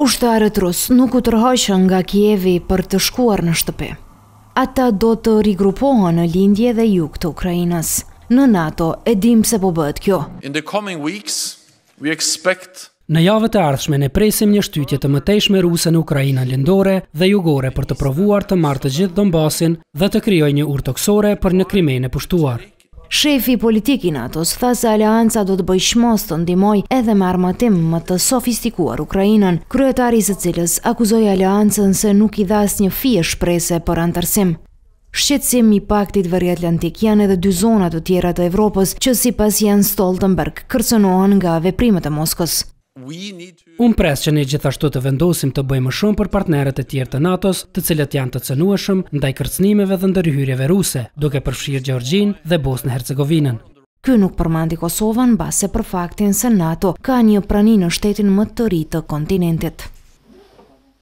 Ushtarët rusë nuk u tërhojshën nga Kjevi për të shkuar në shtëpi. Ata do të rigrupohën në lindje dhe juk të Ukrajinës. Në NATO e dim se po bët kjo. Në javët e ardhshme ne presim një shtytje të mëtejshme ruse në Ukrajina lindore dhe jugore për të provuar të martë gjithë Donbasin dhe të kryoj një urtoksore për në e pushtuar. Shefi politikin atos tha se alianca do të bëjë shmos të ndimoj edhe me armatim më të sofistikuar Ukrajinën, kryetari zë cilës akuzoj aliancën se nuk i dhas një fije shprese për antarësim. Shqetsim i paktit vërri Atlantik janë edhe dy zonat të tjera të Evropës që si pas janë Stoltenberg kërcenohen nga veprimet e Moskës. Unë presë që ne gjithashtu të vendosim të bëjmë shumë për partnerët e tjerë të NATO-s, të cilët janë të cënueshëm ndaj kërcnimeve dhe ndërhyrjeve ruse, duke përfshirë Gjorgjin dhe Bosnë-Hercegovinën. Ky nuk përmandi Kosovën base për faktin se NATO ka një prani në shtetin më të rritë të kontinentit.